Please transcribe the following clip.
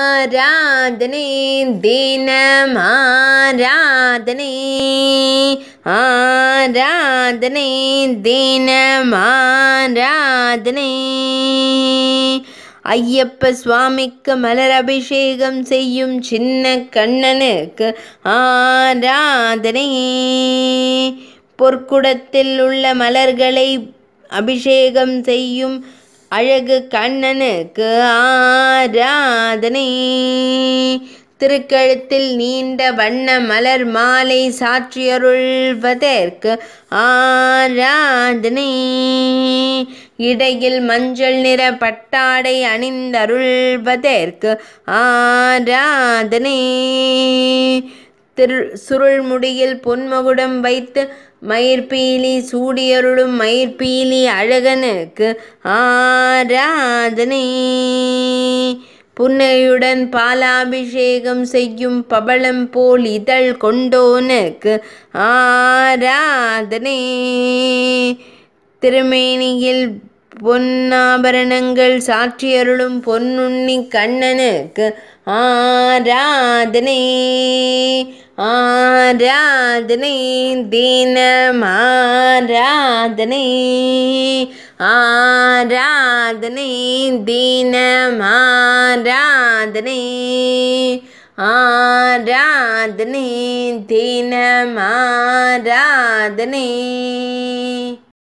ஆராதனை தினம் ஆராதனை ஆராதனை தினம் ஆராதனை ஐயப்ப சுவாமிக்கு மலர் அபிஷேகம் செய்யும் சின்ன கண்ணனுக்கு ஆராதனை பொற்குடத்தில் உள்ள மலர்களை அபிஷேகம் செய்யும் அழகு கண்ணனுக்கு ஆராதனை திருக்கழுத்தில் நீண்ட வண்ண மலர் மாலை சாற்றியருள்வதற்கு ஆராதனை இடையில் மஞ்சள் நிற பட்டாடை அணிந்தருள்வதற்கு ஆராதனை திரு சுருள்முடியில் பொன்மகுடம் வைத்து மயிர்பீலி சூடியருளும் மயிர்பீலி அழகனுக்கு ஆராதனை புன்னையுடன் பாலாபிஷேகம் செய்யும் பபளம் போல் இதழ் கொண்டோனுக்கு ஆராதனை திருமேனியில் பொன்னாபரணங்கள் சாற்றியருளும் பொன்னுண்ணி கண்ணனுக்கு ஆராதனை ஆராதனை தீனமாராதனை ஆராதனை தீனமாராதனை ஆராதனை தீனமாராதனை